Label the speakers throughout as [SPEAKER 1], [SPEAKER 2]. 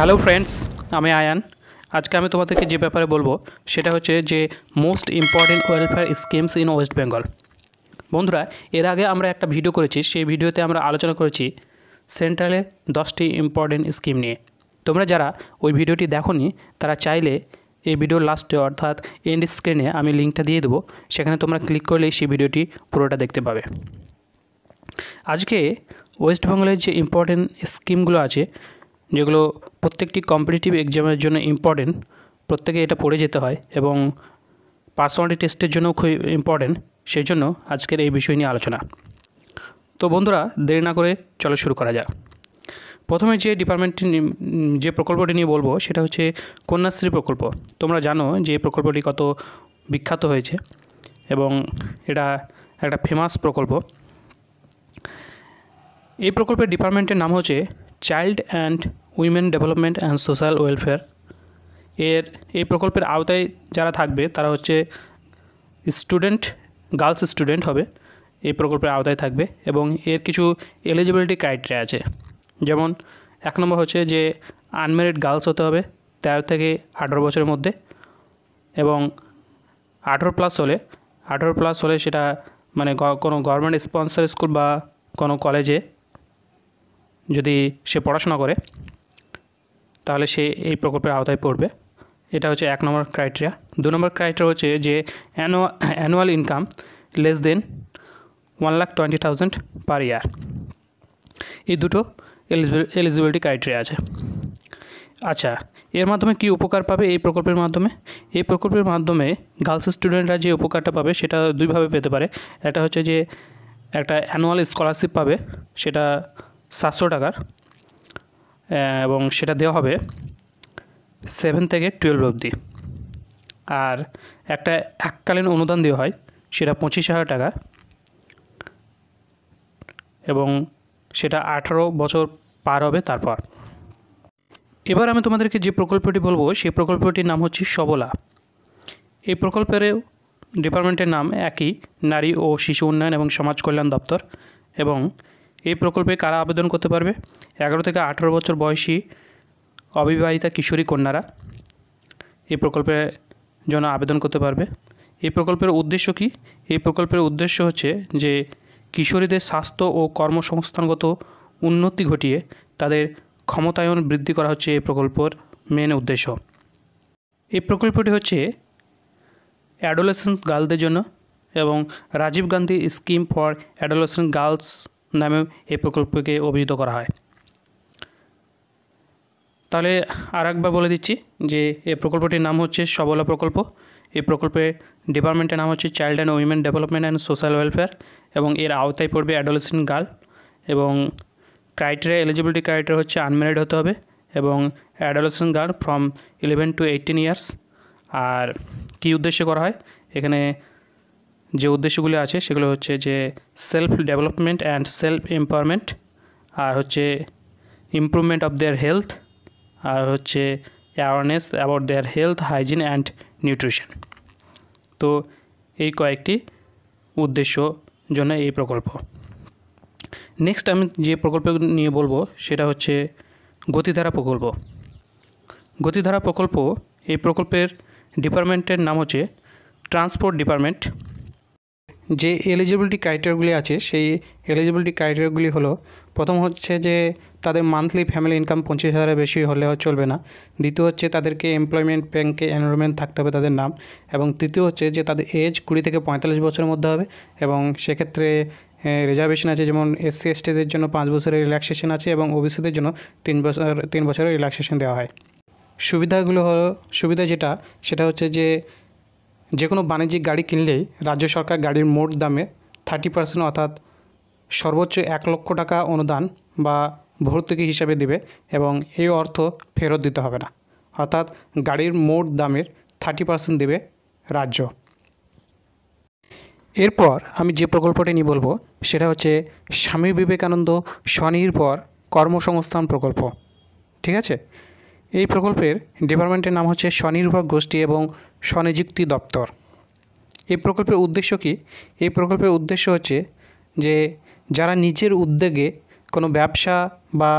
[SPEAKER 1] hello friends আমি আয়ান আজকে আমি তোমাদেরকে যে ব্যাপারে বলবো সেটা হচ্ছে যে most important welfare schemes in West Bengal বন্ধুরা এর আগে আমরা একটা ভিডিও করেছি সেই ভিডিওতে আমরা আলোচনা করেছি সেন্ট্রালে দশটি ইম্পর্টেন্ট স্কিম নিয়ে তোমরা যারা ওই ভিডিওটি দেখোনি তারা চাইলে এই ভিডিওর লাস্টে অর্থাৎ এন্ড স্ক্রিনে আমি লিঙ্কটা দিয়ে দেবো সেখানে তোমরা ক্লিক করলেই সেই ভিডিওটি পুরোটা দেখতে পাবে আজকে ওয়েস্ট বেঙ্গলের যে ইম্পর্টেন্ট স্কিমগুলো আছে যেগুলো প্রত্যেকটি কম্পিটিটিভ এক্সামের জন্য ইম্পর্টেন্ট প্রত্যেকে এটা পড়ে যেতে হয় এবং পার্সোনালিটি টেস্টের জন্য খুব ইম্পর্টেন্ট সেই জন্য আজকের এই বিষয় নিয়ে আলোচনা তো বন্ধুরা দেরি না করে চলো শুরু করা যাক প্রথমে যে ডিপার্টমেন্টটি যে প্রকল্পটি নিয়ে বলবো সেটা হচ্ছে কন্যাশ্রী প্রকল্প তোমরা জানো যে এই প্রকল্পটি কত বিখ্যাত হয়েছে এবং এটা একটা ফেমাস প্রকল্প এই প্রকল্পের ডিপার্টমেন্টের নাম হচ্ছে child and women development and social welfare এর এই প্রকল্পের আওতায় যারা থাকবে তারা হচ্ছে স্টুডেন্ট গার্লস স্টুডেন্ট হবে এই প্রকল্পের আওতায় থাকবে এবং এর কিছু এলিজিবিলিটি ক্রাইটেরিয়া আছে যেমন এক নম্বর হচ্ছে যে আনমেরিড গার্লস হতে হবে তেরো থেকে আঠেরো বছরের মধ্যে এবং আঠেরো প্লাস হলে আঠেরো প্লাস হলে সেটা মানে কোনো গভর্নমেন্ট স্পন্সর স্কুল বা কোনো কলেজে যদি সে পড়াশোনা করে তাহলে সে এই প্রকল্পের আওতায় পড়বে এটা হচ্ছে এক নম্বর ক্রাইটেরিয়া দু নম্বর ক্রাইটেরিয়া হচ্ছে যে annual income less than one lakh twenty thousand per year এই দুটো এলিজিবিলিটি ক্রাইটেরিয়া আছে আচ্ছা এর মাধ্যমে কি উপকার পাবে এই প্রকল্পের মাধ্যমে এই প্রকল্পের মাধ্যমে গার্লস স্টুডেন্টরা যে উপকারটা পাবে সেটা দুইভাবে পেতে পারে একটা হচ্ছে যে একটা অ্যানুয়াল স্কলারশিপ পাবে সেটা সাতশো টাকার এবং সেটা দেওয়া হবে সেভেন থেকে টুয়েলভ অবধি আর একটা এককালীন অনুদান দেওয়া হয় সেটা পঁচিশ হাজার টাকা এবং সেটা আঠারো বছর পার হবে তারপর এবার আমি তোমাদেরকে যে প্রকল্পটি বলবো সেই প্রকল্পটির নাম হচ্ছে সবলা এই প্রকল্পের ডিপার্টমেন্টের নাম একই নারী ও শিশু উন্নয়ন এবং সমাজ কল্যাণ দপ্তর এবং এই প্রকল্পে কারা আবেদন করতে পারবে এগারো থেকে আঠেরো বছর বয়সী অবিবাহিতা কিশোরী কন্যারা এই প্রকল্পের জন্য আবেদন করতে পারবে এই প্রকল্পের উদ্দেশ্য কি এই প্রকল্পের উদ্দেশ্য হচ্ছে যে কিশোরীদের স্বাস্থ্য ও কর্মসংস্থানগত উন্নতি ঘটিয়ে তাদের ক্ষমতায়ন বৃদ্ধি করা হচ্ছে এই প্রকল্পের মেন উদ্দেশ্য এই প্রকল্পটি হচ্ছে অ্যাডোলেসেন্স গার্লদের জন্য এবং Rajiv Gandhi scheme for adolescent girls নামেও এই প্রকল্পকে অভিহিত করা হয় তাহলে আর একবার বলে দিচ্ছি যে এই প্রকল্পটির নাম হচ্ছে সবলা প্রকল্প এই প্রকল্পের ডিপার্টমেন্টের নাম হচ্ছে child and women development and social welfare এবং এর আওতায় পড়বে অ্যাডোলেসেন্ট গার্ল এবং ক্রাইটেরিয়া এলিজিবিলিটি ক্রাইটেরিয়া হচ্ছে আনম্যারিড হতে হবে এবং adolescent girl from eleven to eighteen years আর কি উদ্দেশ্যে করা হয় এখানে যে উদ্দেশ্যগুলি আছে সেগুলো হচ্ছে যে self development and self empowerment আর হচ্ছে ইম্প্রুভমেন্ট অফ দেয়ার হেলথ আর হচ্ছে awareness about their health hygiene and nutrition তো এই কয়েকটি উদ্দেশ্য জন্য এই প্রকল্প নেক্সট আমি যে প্রকল্প নিয়ে বলবো সেটা হচ্ছে গতিধারা প্রকল্প গতিধারা প্রকল্প এই প্রকল্পের ডিপার্টমেন্টের নাম হচ্ছে ট্রান্সপোর্ট ডিপার্টমেন্ট যে এলিজিবিলিটি ক্রাইটেরিয়াগুলি আছে সেই এলিজিবিলিটি ক্রাইটেরিয়াগুলি হলো প্রথম হচ্ছে যে তাদের মান্থলি ফ্যামিলি ইনকাম পঁচিশ হাজারের বেশি হলে চলবে না দ্বিতীয় হচ্ছে তাদেরকে এমপ্লয়মেন্ট ব্যাংকে এনরোলমেন্ট থাকতে হবে তাদের নাম এবং তৃতীয় হচ্ছে যে তাদের এজ কুড়ি থেকে পঁয়তাল্লিশ বছরের মধ্যে হবে এবং সেক্ষেত্রে রিজার্ভেশন আছে যেমন এসসি এসটিদের জন্য পাঁচ বছরের রিল্যাক্সেশন আছে এবং ওবিসিদের জন্য তিন বছর তিন বছরের রিল্যাক্সেশন দেওয়া হয় সুবিধাগুলো হলো সুবিধা যেটা সেটা হচ্ছে যে যে কোনো বাণিজ্যিক গাড়ি কিনলেই রাজ্য সরকার গাড়ির মোট দামে থার্টি পার্সেন্ট অর্থাৎ সর্বোচ্চ এক লক্ষ টাকা অনুদান বা ভর্তুকি হিসাবে দেবে এবং এই অর্থ ফেরত দিতে হবে না অর্থাৎ গাড়ির মোট দামের থার্টি পার্সেন্ট দেবে রাজ্য এরপর আমি যে প্রকল্পটি নিয়ে বলবো সেটা হচ্ছে স্বামী বিবেকানন্দ স্বনির্ভর কর্মসংস্থান প্রকল্প ঠিক আছে এই প্রকল্পের ডিপার্টমেন্টের নাম হচ্ছে স্বনির্ভর গোষ্ঠী এবং স্বনিযুক্তি দপ্তর এই প্রকল্পের উদ্দেশ্য কি এই প্রকল্পের উদ্দেশ্য হচ্ছে যে যারা নিজের উদ্যোগে কোনো ব্যবসা বা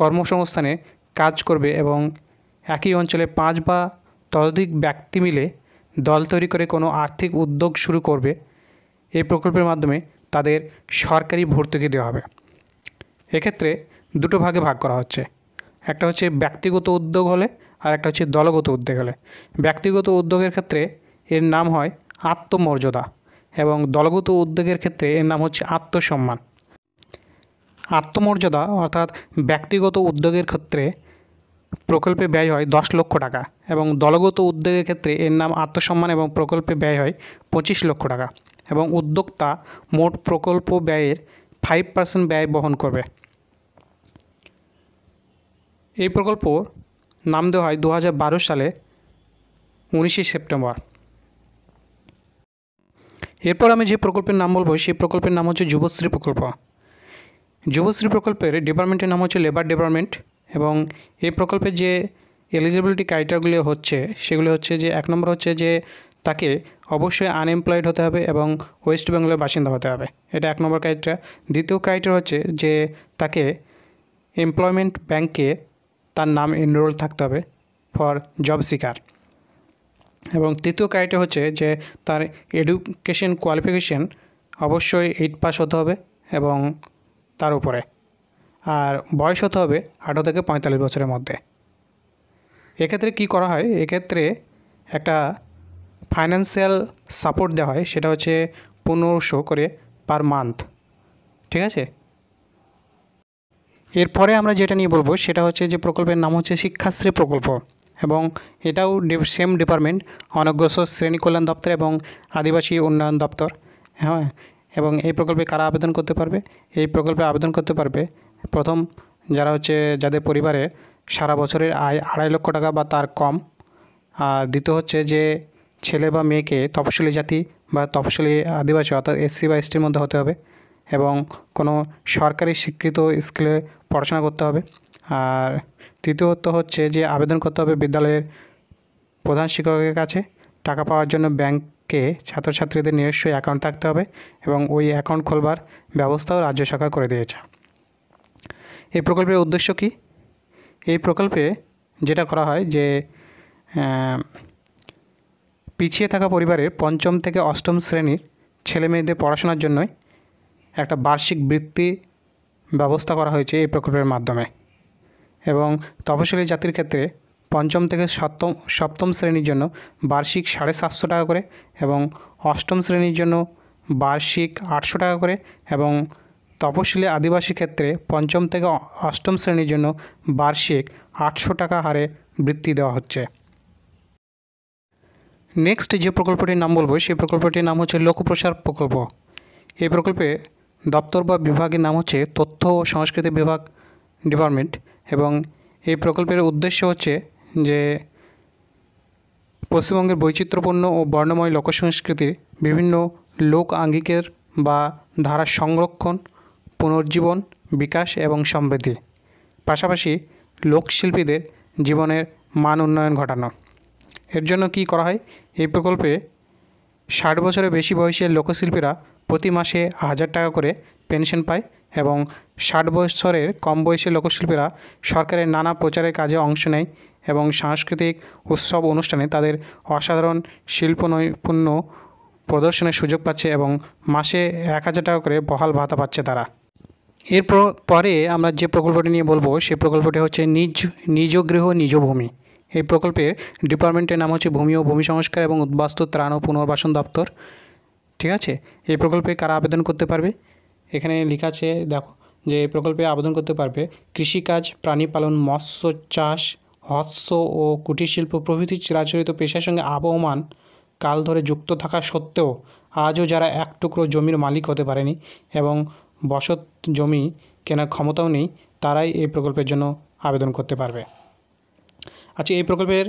[SPEAKER 1] কর্মসংস্থানে কাজ করবে এবং একই অঞ্চলে পাঁচ বা ততোধিক ব্যক্তি মিলে দল তৈরি করে কোনো আর্থিক উদ্যোগ শুরু করবে এই প্রকল্পের মাধ্যমে তাদের সরকারি ভর্তুকি দেওয়া হবে এক্ষেত্রে দুটো ভাগে ভাগ করা হচ্ছে একটা হচ্ছে ব্যক্তিগত উদ্যোগ হলে আর একটা হচ্ছে দলগত উদ্যোগ হলে ব্যক্তিগত উদ্যোগের ক্ষেত্রে এর নাম হয় আত্মমর্যাদা এবং দলগত উদ্যোগের ক্ষেত্রে এর নাম হচ্ছে আত্মসম্মান আত্মমর্যাদা অর্থাৎ ব্যক্তিগত উদ্যোগের ক্ষেত্রে প্রকল্পে ব্যয় হয় দশ লক্ষ টাকা এবং দলগত উদ্যোগের ক্ষেত্রে এর নাম আত্মসম্মান এবং প্রকল্পে ব্যয় হয় পঁচিশ লক্ষ টাকা এবং উদ্যোক্তা মোট প্রকল্প ব্যয়ের ফাইভ পার্সেন্ট ব্যয় বহন করবে এই প্রকল্প নাম দেওয়া হয় দু সালে উনিশে সেপ্টেম্বর এরপর আমি যে প্রকল্পের নাম বলবো সেই প্রকল্পের নাম হচ্ছে যুবশ্রী প্রকল্প যুবশ্রী প্রকল্পের ডিপার্টমেন্টের নাম হচ্ছে লেবার ডিপার্টমেন্ট এবং এই প্রকল্পের যে এলিজিবিলিটি ক্রাইটেরিয়াগুলি হচ্ছে সেগুলি হচ্ছে যে এক নম্বর হচ্ছে যে তাকে অবশ্যই আনএমপ্লয়েড হতে হবে এবং ওয়েস্ট বেঙ্গলের বাসিন্দা হতে হবে এটা এক নম্বর ক্রাইটেরিয়া দ্বিতীয় ক্রাইটেরিয়া হচ্ছে যে তাকে এমপ্লয়মেন্ট ব্যাংকে তার নাম এনরোল থাকতে হবে ফর জব সিকার এবং তৃতীয় ক্রাইটে হচ্ছে যে তার এডুকেশন কোয়ালিফিকেশান অবশ্যই এইট পাস হতে হবে এবং তার উপরে আর বয়স হতে হবে আঠারো থেকে পঁয়তাল্লিশ বছরের মধ্যে এক্ষেত্রে কি করা হয় এক্ষেত্রে একটা ফাইন্যান্সিয়াল সাপোর্ট দেওয়া হয় সেটা হচ্ছে পনেরোশো করে পার মান্থ ঠিক আছে এরপরে আমরা যেটা নিয়ে বলবো সেটা হচ্ছে যে প্রকল্পের নাম হচ্ছে শিক্ষাশ্রী প্রকল্প এবং এটাও সেম ডিপার্টমেন্ট অনগ্রসর শ্রেণী কল্যাণ দপ্তর এবং আদিবাসী উন্নয়ন দপ্তর হ্যাঁ এবং এই প্রকল্পে কারা আবেদন করতে পারবে এই প্রকল্পে আবেদন করতে পারবে প্রথম যারা হচ্ছে যাদের পরিবারে সারা বছরের আয় আড়াই লক্ষ টাকা বা তার কম আর দ্বিতীয় হচ্ছে যে ছেলে বা মেয়েকে তপশিলি জাতি বা তপশিলি আদিবাসী অর্থাৎ এসসি বা এসটির মধ্যে হতে হবে এবং কোনো সরকারি স্বীকৃত স্কুলে পড়াশোনা করতে হবে আর তৃতীয়ত হচ্ছে যে আবেদন করতে হবে বিদ্যালয়ের প্রধান শিক্ষকের কাছে টাকা পাওয়ার জন্য ব্যাংকে ছাত্রছাত্রীদের নিজস্ব অ্যাকাউন্ট থাকতে হবে এবং ওই অ্যাকাউন্ট খোলবার ব্যবস্থাও রাজ্য সরকার করে দিয়েছে এই প্রকল্পের উদ্দেশ্য কি এই প্রকল্পে যেটা করা হয় যে পিছিয়ে থাকা পরিবারের পঞ্চম থেকে অষ্টম শ্রেণীর ছেলে মেয়েদের পড়াশোনার জন্যই একটা বার্ষিক বৃত্তি ব্যবস্থা করা হয়েছে এই প্রকল্পের মাধ্যমে এবং তপশিলি জাতির ক্ষেত্রে পঞ্চম থেকে সপ্তম সপ্তম শ্রেণীর জন্য বার্ষিক সাড়ে সাতশো টাকা করে এবং অষ্টম শ্রেণীর জন্য বার্ষিক আটশো টাকা করে এবং তপশিলি আদিবাসী ক্ষেত্রে পঞ্চম থেকে অষ্টম শ্রেণীর জন্য বার্ষিক আটশো টাকা হারে বৃত্তি দেওয়া হচ্ছে নেক্সট যে প্রকল্পটির নাম বলবো সেই প্রকল্পটির নাম হচ্ছে লোকপ্রসার প্রকল্প এই প্রকল্পে দপ্তর বা বিভাগের নাম হচ্ছে তথ্য ও সংস্কৃতি বিভাগ ডিপার্টমেন্ট এবং এই প্রকল্পের উদ্দেশ্য হচ্ছে যে পশ্চিমবঙ্গের বৈচিত্র্যপূর্ণ ও বর্ণময় লোকসংস্কৃতির বিভিন্ন লোক আঙ্গিকের বা ধারা সংরক্ষণ পুনর্জীবন বিকাশ এবং সমৃদ্ধি পাশাপাশি লোকশিল্পীদের জীবনের মান উন্নয়ন ঘটানো এর জন্য কি করা হয় এই প্রকল্পে ষাট বছরের বেশি বয়সের লোকশিল্পীরা প্রতি মাসে হাজার টাকা করে পেনশন পায় এবং ষাট বছরের কম বয়সী লোকশিল্পীরা সরকারের নানা প্রচারের কাজে অংশ নেয় এবং সাংস্কৃতিক উৎসব অনুষ্ঠানে তাদের অসাধারণ শিল্প নৈপুণ্য প্রদর্শনের সুযোগ পাচ্ছে এবং মাসে এক হাজার টাকা করে বহাল ভাতা পাচ্ছে তারা এর পরে আমরা যে প্রকল্পটি নিয়ে বলবো সেই প্রকল্পটি হচ্ছে নিজ নিজ গৃহ নিজ ভূমি এই প্রকল্পের ডিপার্টমেন্টের নাম হচ্ছে ভূমি ও ভূমি সংস্কার এবং উদ্বাস্তু ত্রাণ ও পুনর্বাসন দপ্তর ঠিক আছে এই প্রকল্পে কারা আবেদন করতে পারবে এখানে লেখা আছে দেখো যে এই প্রকল্পে আবেদন করতে পারবে কৃষিকাজ প্রাণী পালন মৎস্য চাষ হৎস্য ও কুটির শিল্প প্রভৃতি চিরাচরিত পেশার সঙ্গে আবহমান কাল ধরে যুক্ত থাকা সত্ত্বেও আজও যারা এক টুকরো জমির মালিক হতে পারেনি এবং বসত জমি কেনার ক্ষমতাও নেই তারাই এই প্রকল্পের জন্য আবেদন করতে পারবে আচ্ছা এই প্রকল্পের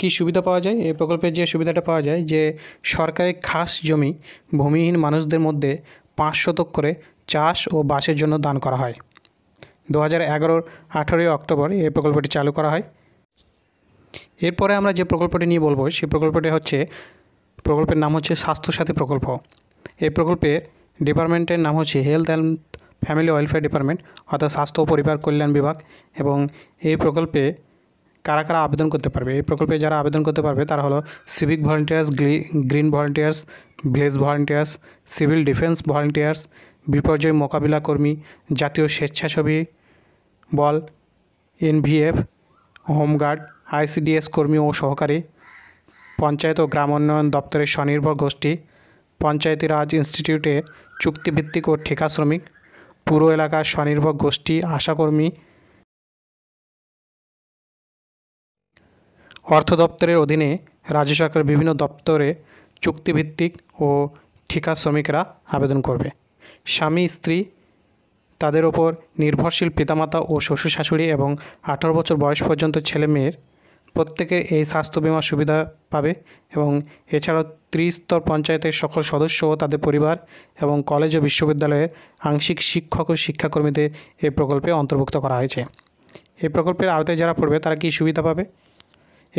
[SPEAKER 1] কি সুবিধা পাওয়া যায় এই প্রকল্পের যে সুবিধাটা পাওয়া যায় যে সরকারি খাস জমি ভূমিহীন মানুষদের মধ্যে পাঁচ শতক করে চাষ ও বাসের জন্য দান করা হয় দু হাজার এগারোর আঠেরোই অক্টোবর এই প্রকল্পটি চালু করা হয় এরপরে আমরা যে প্রকল্পটি নিয়ে বলবো সেই প্রকল্পটি হচ্ছে প্রকল্পের নাম হচ্ছে স্বাস্থ্যসাথী প্রকল্প এই প্রকল্পে ডিপার্টমেন্টের নাম হচ্ছে health and family welfare department অর্থাৎ স্বাস্থ্য ও পরিবার কল্যাণ বিভাগ এবং এই প্রকল্পে কারা কারা আবেদন করতে পারবে এই প্রকল্পে যারা আবেদন করতে পারবে তারা হলো civic volunteers green volunteers village volunteers civil defence volunteers বিপর্যয় মোকাবিলা কর্মী জাতীয় স্বেচ্ছাসেবী বল এনভিএফ হোমগার্ড আইসিডিএস কর্মী ও সহকারী পঞ্চায়েত ও গ্রাম উন্নয়ন দপ্তরের স্বনির্ভর গোষ্ঠী পঞ্চায়েতি রাজ ইনস্টিটিউটে চুক্তিভিত্তিক ও ঠিকা শ্রমিক পুরো এলাকার স্বনির্ভর গোষ্ঠী আশাকর্মী অর্থ দপ্তরের অধীনে রাজ্য সরকারের বিভিন্ন দপ্তরে চুক্তিভিত্তিক ও ঠিকা শ্রমিকরা আবেদন করবে স্বামী স্ত্রী তাদের ওপর নির্ভরশীল পিতামাতা ও শ্বশুর শাশুড়ি এবং আঠারো বছর বয়স পর্যন্ত ছেলে মেয়ের প্রত্যেকের এই স্বাস্থ্য বিমা সুবিধা পাবে এবং এছাড়াও ত্রিস্তর পঞ্চায়েতের সকল সদস্য ও তাদের পরিবার এবং কলেজ ও বিশ্ববিদ্যালয়ের আংশিক শিক্ষক ও শিক্ষাকর্মীদের এই প্রকল্পে অন্তর্ভুক্ত করা হয়েছে এই প্রকল্পের আওতায় যারা পড়বে তারা কি সুবিধা পাবে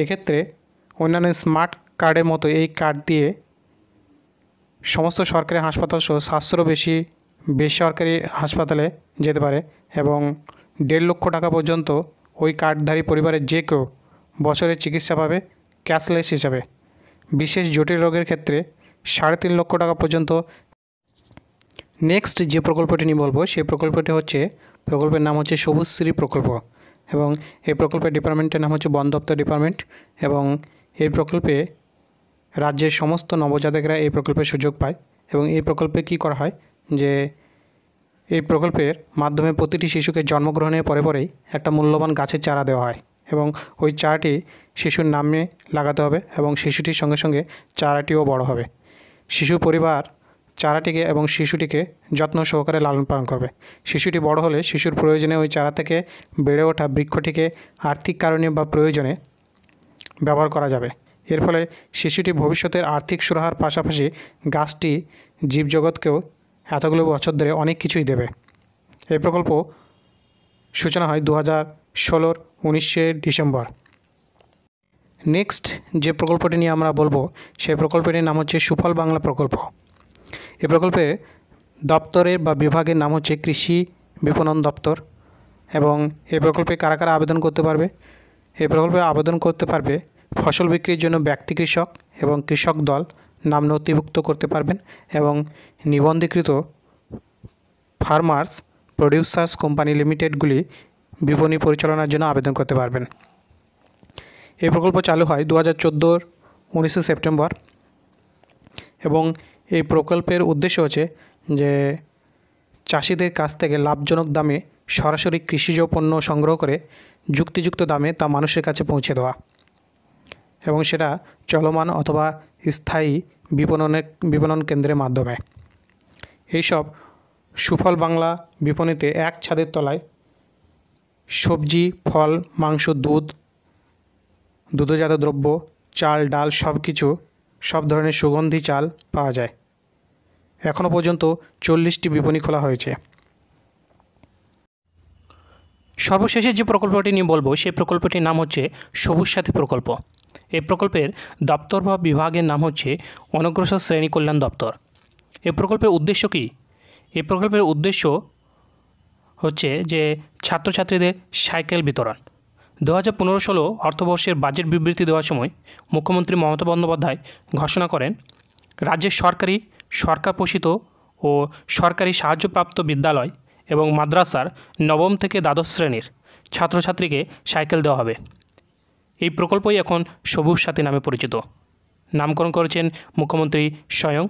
[SPEAKER 1] এক্ষেত্রে অন্যান্য স্মার্ট কার্ডের মতো এই কার্ড দিয়ে সমস্ত সরকারি হাসপাতাল সহ সাতশোরও বেশি বেসরকারি হাসপাতালে যেতে পারে এবং দেড় লক্ষ টাকা পর্যন্ত ওই কার্ডধারী পরিবারের যে কেউ বছরে চিকিৎসা পাবে ক্যাশলেস হিসাবে বিশেষ জটিল রোগের ক্ষেত্রে সাড়ে তিন লক্ষ টাকা পর্যন্ত নেক্সট যে প্রকল্পটি নিয়ে বলবো সেই প্রকল্পটি হচ্ছে প্রকল্পের নাম হচ্ছে সবুজশ্রী প্রকল্প এবং এই প্রকল্পের ডিপার্টমেন্টের নাম হচ্ছে বন দপ্তর ডিপার্টমেন্ট এবং এই প্রকল্পে রাজ্যের সমস্ত নবজাতকরা এই প্রকল্পের সুযোগ পায় এবং এই প্রকল্পে কি করা হয় যে এই প্রকল্পের মাধ্যমে প্রতিটি শিশুকে জন্মগ্রহণের পরে পরেই একটা মূল্যবান গাছের চারা দেওয়া হয় এবং ওই চারাটি শিশুর নামে লাগাতে হবে এবং শিশুটির সঙ্গে সঙ্গে চারাটিও বড় হবে শিশু পরিবার চারাটিকে এবং শিশুটিকে যত্ন সহকারে লালন পালন করবে শিশুটি বড় হলে শিশুর প্রয়োজনে ওই চারা থেকে বেড়ে ওঠা বৃক্ষটিকে আর্থিক কারণে বা প্রয়োজনে ব্যবহার করা যাবে এর ফলে শিশুটি ভবিষ্যতের আর্থিক সুরাহার পাশাপাশি গাছটি জীবজগৎকেও এতগুলো বছর ধরে অনেক কিছুই দেবে এই প্রকল্প সূচনা হয় দু হাজার ষোলোর উনিশে ডিসেম্বর নেক্সট যে প্রকল্পটি নিয়ে আমরা বলবো সেই প্রকল্পটির নাম হচ্ছে সুফল বাংলা প্রকল্প এ প্রকল্পে দপ্তরের বা বিভাগের নাম হচ্ছে কৃষি বিপণন দপ্তর এবং এই প্রকল্পে কারা কারা আবেদন করতে পারবে এই প্রকল্পে আবেদন করতে পারবে ফসল বিক্রির জন্য ব্যক্তি কৃষক এবং কৃষক দল নাম নথিভুক্ত করতে পারবেন এবং নিবন্ধীকৃত ফার্মার্স প্রডিউসার্স কোম্পানি লিমিটেডগুলি বিপণী পরিচালনার জন্য আবেদন করতে পারবেন এই প্রকল্প চালু হয় দু হাজার চোদ্দোর উনিশে সেপ্টেম্বর এবং এই প্রকল্পের উদ্দেশ্য হচ্ছে যে চাষিদের কাছ থেকে লাভজনক দামে সরাসরি কৃষিজ পণ্য সংগ্রহ করে যুক্তিযুক্ত দামে তা মানুষের কাছে পৌঁছে দেওয়া এবং সেটা চলমান অথবা স্থায়ী বিপণনের বিপণন কেন্দ্রের মাধ্যমে এইসব সুফল বাংলা বিপণীতে এক ছাদের তলায় সবজি ফল মাংস দুধ দুধজাত দ্রব্য চাল ডাল সব কিছু সব ধরনের সুগন্ধি চাল পাওয়া যায় এখনও পর্যন্ত চল্লিশটি বিপণী খোলা হয়েছে সর্বশেষে যে প্রকল্পটি নিয়ে বলবো সেই প্রকল্পটির নাম হচ্ছে সবুজ সাথী প্রকল্প এই প্রকল্পের দপ্তর বা বিভাগের নাম হচ্ছে অনগ্রসর শ্রেণী কল্যাণ দপ্তর এই প্রকল্পের উদ্দেশ্য কী এই প্রকল্পের উদ্দেশ্য হচ্ছে যে ছাত্রছাত্রীদের সাইকেল বিতরণ দু হাজার পনেরো ষোলো অর্থবর্ষের বাজেট বিবৃতি দেওয়ার সময় মুখ্যমন্ত্রী মমতা বন্দ্যোপাধ্যায় ঘোষণা করেন রাজ্যের সরকারি সরকার পোষিত ও সরকারি সাহায্যপ্রাপ্ত বিদ্যালয় এবং মাদ্রাসার নবম থেকে দ্বাদশ শ্রেণীর ছাত্রছাত্রীকে সাইকেল দেওয়া হবে এই প্রকল্পই এখন সবুজ সাথী নামে পরিচিত নামকরণ করেছেন মুখ্যমন্ত্রী স্বয়ং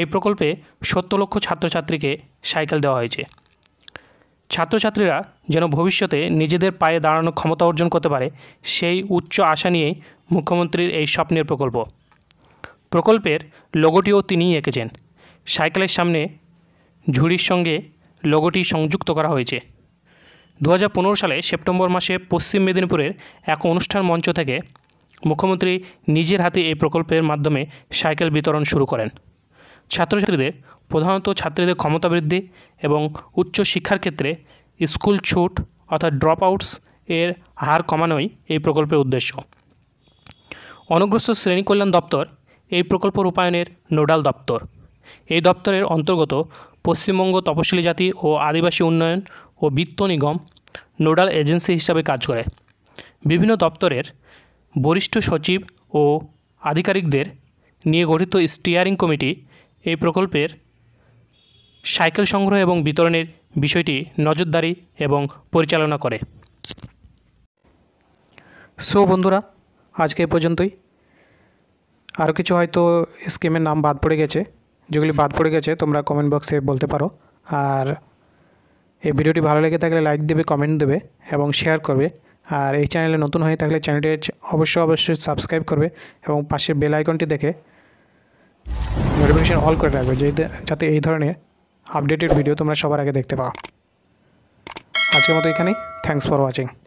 [SPEAKER 1] এই প্রকল্পে সত্তর লক্ষ ছাত্রছাত্রীকে সাইকেল দেওয়া হয়েছে ছাত্রছাত্রীরা যেন ভবিষ্যতে নিজেদের পায়ে দাঁড়ানোর ক্ষমতা অর্জন করতে পারে সেই উচ্চ আশা নিয়েই মুখ্যমন্ত্রীর এই স্বপ্নের প্রকল্প প্রকল্পের লোগোটিও তিনিই এঁকেছেন সাইকেলের সামনে ঝুড়ির সঙ্গে লোগোটি সংযুক্ত করা হয়েছে দু সালে সেপ্টেম্বর মাসে পশ্চিম মেদিনীপুরের এক অনুষ্ঠান মঞ্চ থেকে মুখ্যমন্ত্রী নিজের হাতে এই প্রকল্পের মাধ্যমে সাইকেল বিতরণ শুরু করেন ছাত্রছাত্রীদের প্রধানত ছাত্রীদের ক্ষমতা বৃদ্ধি এবং উচ্চ শিক্ষার ক্ষেত্রে স্কুল ছুট অর্থাৎ ড্রপ আউটস এর হার কমানোই এই প্রকল্পের উদ্দেশ্য অনগ্রসর শ্রেণী কল্যাণ দপ্তর এই প্রকল্প রূপায়ণের নোডাল দপ্তর এই দপ্তরের অন্তর্গত পশ্চিমবঙ্গ তপশিলি জাতি ও আদিবাসী উন্নয়ন ও বিত্ত নিগম নোডাল এজেন্সি হিসাবে কাজ করে বিভিন্ন দপ্তরের বরিষ্ঠ সচিব ও আধিকারিকদের নিয়ে গঠিত স্টিয়ারিং কমিটি এই প্রকল্পের সাইকেল সংগ্রহ এবং বিতরণের বিষয়টি নজরদারি এবং পরিচালনা করে সো বন্ধুরা আজকে এ পর্যন্তই আরও কিছু হয়তো স্কিমের নাম বাদ পড়ে গেছে যেগুলি বাদ পড়ে গেছে তোমরা কমেন্ট বক্সে বলতে পারো আর এই ভিডিওটি ভালো লেগে থাকলে লাইক দেবে কমেন্ট দেবে এবং শেয়ার করবে আর এই চ্যানেলে নতুন হয়ে থাকলে চ্যানেলটি অবশ্যই অবশ্যই সাবস্ক্রাইব করবে এবং পাশের বেল আইকনটি দেখে নোটিফিকেশান অল করে রাখবে যাতে এই ধরনের আপডেটেড ভিডিও তোমরা সবার আগে দেখতে পাও আজকের মতো এখানেই থ্যাংকস ফর ওয়াচিং